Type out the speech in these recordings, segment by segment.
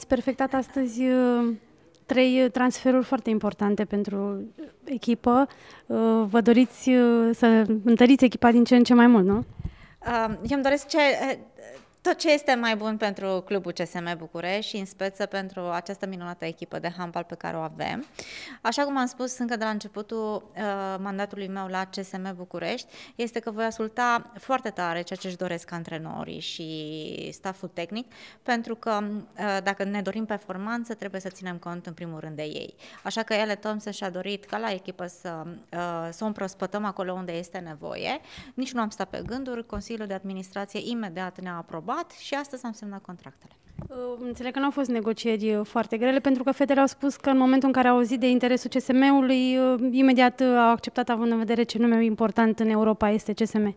ați perfectat astăzi uh, trei transferuri foarte importante pentru echipă. Uh, vă doriți uh, să întăriți echipa din ce în ce mai mult, nu? Eu îmi doresc ce, tot ce este mai bun pentru clubul CSM București și în speță pentru această minunată echipă de handbal pe care o avem. Așa cum am spus încă de la începutul uh, mandatului meu la CSM București, este că voi asculta foarte tare ceea ce își doresc antrenorii și staful tehnic, pentru că uh, dacă ne dorim performanță, trebuie să ținem cont în primul rând de ei. Așa că ele Thompson și-a dorit ca la echipă să, uh, să o împrospătăm acolo unde este nevoie. Nici nu am stat pe gânduri, Consiliul de Administrație imediat ne-a aprobat aprobat și astăzi am semnat contractele. Înțeleg că nu au fost negocieri uh, foarte grele, pentru că fetele au spus că în momentul în care au auzit de interesul CSM-ului, uh, imediat uh, au acceptat, având în vedere ce nume important în Europa este CSM.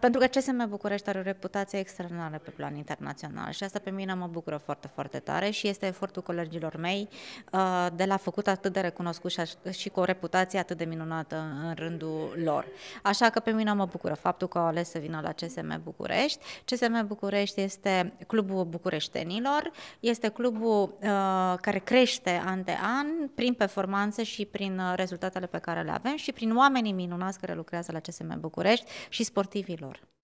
Pentru că CSM București are o reputație extraordinară pe plan internațional și asta pe mine mă bucură foarte, foarte tare și este efortul colegilor mei de la făcut atât de recunoscut și cu o reputație atât de minunată în rândul lor. Așa că pe mine mă bucură faptul că au ales să vină la CSM București. CSM București este clubul bucureștenilor, este clubul care crește an de an prin performanțe și prin rezultatele pe care le avem și prin oamenii minunați care lucrează la CSM București și sportivi bolnavilor.